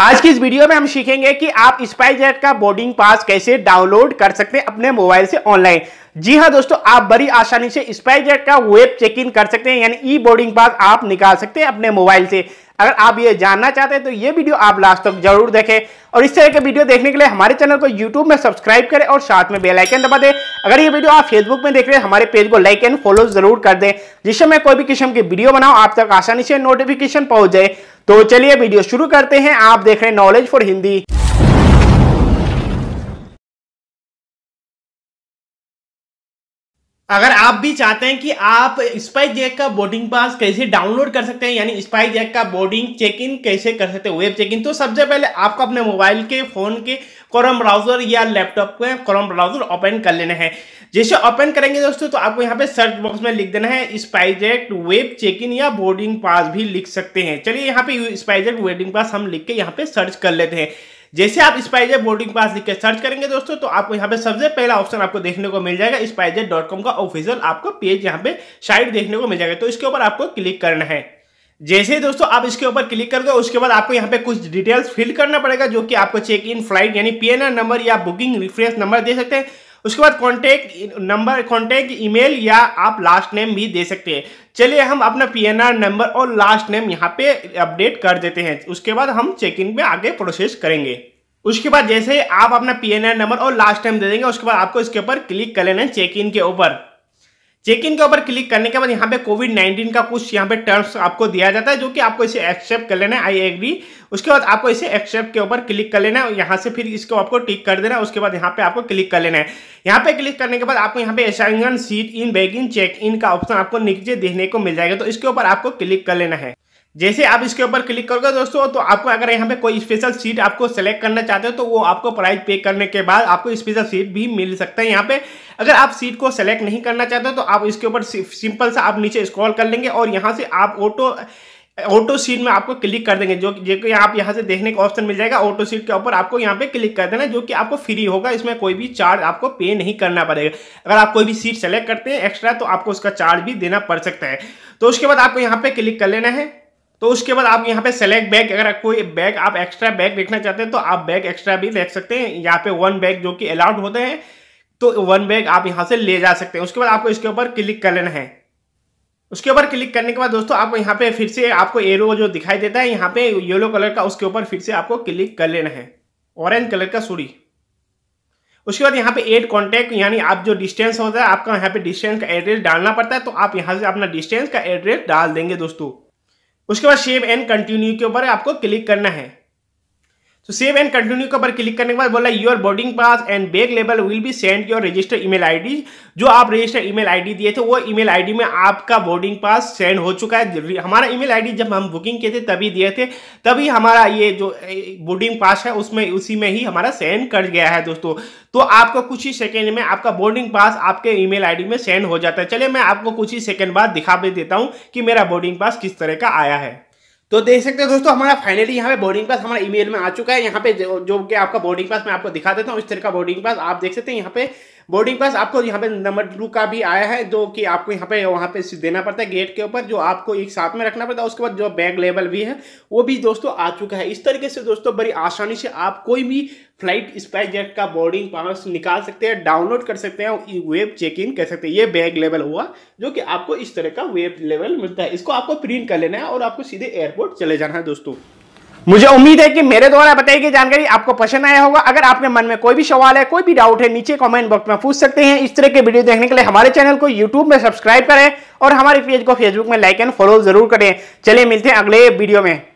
आज की इस वीडियो में हम सीखेंगे कि आप जेट का बोर्डिंग पास कैसे डाउनलोड कर सकते हैं अपने मोबाइल से ऑनलाइन जी हाँ दोस्तों आप बड़ी आसानी से जेट का वेब चेक इन कर सकते हैं यानी ई बोर्डिंग पास आप निकाल सकते हैं अपने मोबाइल से अगर आप ये जानना चाहते हैं तो ये वीडियो आप लास्ट तक जरूर देखें और इस तरह के वीडियो देखने के लिए हमारे चैनल को यूट्यूब में सब्सक्राइब करें और साथ में बेलाइकन दबा दें अगर ये वीडियो आप फेसबुक में देख रहे हैं हमारे पेज को लाइक एंड फॉलो जरूर कर दें जिससे मैं कोई भी किस्म की वीडियो बनाऊँ आप तक आसानी से नोटिफिकेशन पहुंच जाए तो चलिए वीडियो शुरू करते हैं आप देख रहे हैं नॉलेज फॉर हिंदी अगर आप भी चाहते हैं कि आप स्पाइस जैक का बोर्डिंग पास कैसे डाउनलोड कर सकते हैं यानी स्पाइस जैक का बोर्डिंग चेक इन कैसे कर सकते हैं वेब चेक इन तो सबसे पहले आपको अपने मोबाइल के फोन के क्रोम ब्राउजर या लैपटॉप के क्रोम ब्राउजर ओपन कर लेना है जैसे ओपन करेंगे दोस्तों तो आपको यहाँ पे सर्च बॉक्स में लिख देना है स्पाइजेट वेब चेक इन या बोर्डिंग पास भी लिख सकते हैं चलिए यहाँ पे स्पाइजेट वेडिंग पास हम लिख के यहाँ पे सर्च कर लेते हैं जैसे आप स्पाइजेट बोर्डिंग पास लिख के सर्च करेंगे दोस्तों तो आपको यहाँ पे सबसे पहला ऑप्शन आपको देखने को मिल जाएगा स्पाइजेट का ऑफिशियल आपको पेज यहाँ पे साइट देखने को मिल जाएगा तो इसके ऊपर आपको क्लिक करना है जैसे ही दोस्तों आप इसके ऊपर क्लिक कर दो उसके बाद आपको यहाँ पे कुछ डिटेल्स फिल करना पड़ेगा जो कि आपको चेक इन फ्लाइट यानी पीएनआर नंबर या बुकिंग रिफ्रेंस नंबर दे सकते हैं उसके बाद कॉन्टैक्ट नंबर कॉन्टैक्ट ईमेल या आप लास्ट नेम भी दे सकते हैं चलिए हम अपना पी नंबर और लास्ट नेम यहाँ पे अपडेट कर देते हैं उसके बाद हम चेक इन में आगे प्रोसेस करेंगे उसके बाद जैसे आप अपना पी नंबर और लास्ट टाइम दे देंगे उसके बाद आपको इसके ऊपर क्लिक कर लेना है चेक इन के ऊपर चेक इन के ऊपर क्लिक करने के बाद यहाँ पे कोविड नाइन्टीन का कुछ यहाँ पे टर्म्स आपको दिया जाता है जो कि आपको इसे एक्सेप्ट कर लेना है आई एग्री उसके बाद आपको इसे एक्सेप्ट के ऊपर क्लिक कर लेना है यहाँ से फिर इसको आपको टिक कर देना है उसके बाद यहाँ पे आपको क्लिक कर लेना है यहाँ पे क्लिक करने के बाद आपको यहाँ पे assignment seat in bag in check in का ऑप्शन आपको नीचे देखने को मिल जाएगा तो इसके ऊपर आपको क्लिक कर लेना है जैसे आप इसके ऊपर क्लिक करोगे दोस्तों तो आपको अगर यहाँ पे कोई स्पेशल सीट आपको सेलेक्ट करना चाहते हो तो वो आपको प्राइस पे करने के बाद आपको स्पेशल सीट भी मिल सकता है यहाँ पे अगर आप सीट को सेलेक्ट नहीं करना चाहते हो तो आप इसके ऊपर सिंपल सा आप नीचे स्क्रॉल कर लेंगे और यहाँ से आप ऑटो ऑटो सीट में आपको क्लिक कर देंगे जो जो आप यहाँ से देखने का ऑप्शन मिल जाएगा ऑटो सीट के ऊपर आपको यहाँ पे क्लिक कर देना जो कि आपको फ्री होगा इसमें कोई भी चार्ज आपको पे नहीं करना पड़ेगा अगर आप कोई भी सीट सेलेक्ट करते हैं एक्स्ट्रा तो आपको उसका चार्ज भी देना पड़ सकता है तो उसके बाद आपको यहाँ पे क्लिक कर लेना है तो उसके बाद आप यहाँ पे सेलेक्ट बैग अगर कोई बैग आप एक्स्ट्रा बैग देखना चाहते हैं तो आप बैग एक्स्ट्रा भी देख सकते हैं यहाँ पे वन बैग जो कि अलाउड होते हैं तो वन बैग आप यहाँ से ले जा सकते हैं उसके बाद आपको इसके ऊपर क्लिक कर लेना है उसके ऊपर क्लिक करने के बाद दोस्तों आपको यहाँ पे फिर से आपको एरो जो दिखाई देता है यहाँ पे येलो कलर का उसके ऊपर फिर से आपको क्लिक कर लेना है ऑरेंज कलर का सूरी उसके बाद यहाँ पे एड कॉन्टैक्ट यानी आप जो डिस्टेंस होता है आपका यहाँ पे डिस्टेंस का एड्रेस डालना पड़ता है तो आप यहाँ से अपना डिस्टेंस का एड्रेस डाल देंगे दोस्तों उसके बाद शेप एंड कंटिन्यू के ऊपर आपको क्लिक करना है तो सेव एंड कंटिन्यू के ऊपर क्लिक करने के बाद बोला your boarding pass and bag लेवल will be send your register email ID जो आप रजिस्टर ईमेल आईडी दिए थे वो ईमेल आईडी में आपका बोर्डिंग पास सेंड हो चुका है हमारा ईमेल आईडी जब हम बुकिंग किए थे तभी दिए थे तभी हमारा ये जो बोर्डिंग पास है उसमें उसी में ही हमारा सेंड कर गया है दोस्तों तो आपको कुछ ही सेकेंड में आपका बोर्डिंग पास आपके आई डी में सेंड हो जाता है चलिए मैं आपको कुछ ही सेकेंड बाद दिखा भी देता हूँ कि मेरा बोर्डिंग पास किस तरह का आया है तो देख सकते हैं दोस्तों हमारा फाइनली यहाँ पे बोर्डिंग पास हमारा ईमेल में आ चुका है यहाँ पे जो, जो कि आपका बोर्डिंग पास मैं आपको दिखा देता हूँ इस तरह का बोर्डिंग पास आप देख सकते हैं यहाँ पे बोर्डिंग पास आपको यहाँ पे नंबर टू का भी आया है जो कि आपको यहाँ पे वहाँ पे देना पड़ता है गेट के ऊपर जो आपको एक साथ में रखना पड़ता है उसके बाद जो बैग लेवल भी है वो भी दोस्तों आ चुका है इस तरीके से दोस्तों बड़ी आसानी से आप कोई भी फ्लाइट स्पाइस जेट का बोर्डिंग पास निकाल सकते हैं डाउनलोड कर सकते हैं वेब चेक इन कर सकते हैं ये बैग लेवल हुआ जो कि आपको इस तरह का वेब लेवल मिलता है इसको आपको प्रिंट कर लेना है और आपको सीधे एयरपोर्ट चले जाना है दोस्तों मुझे उम्मीद है कि मेरे द्वारा बताई गई जानकारी आपको पसंद आया होगा अगर आपके मन में कोई भी सवाल है कोई भी डाउट है नीचे कमेंट बॉक्स में पूछ सकते हैं इस तरह के वीडियो देखने के लिए हमारे चैनल को यूट्यूब में सब्सक्राइब करें और हमारे पेज को फेसबुक में लाइक एंड फॉलो जरूर करें चलिए मिलते हैं अगले वीडियो में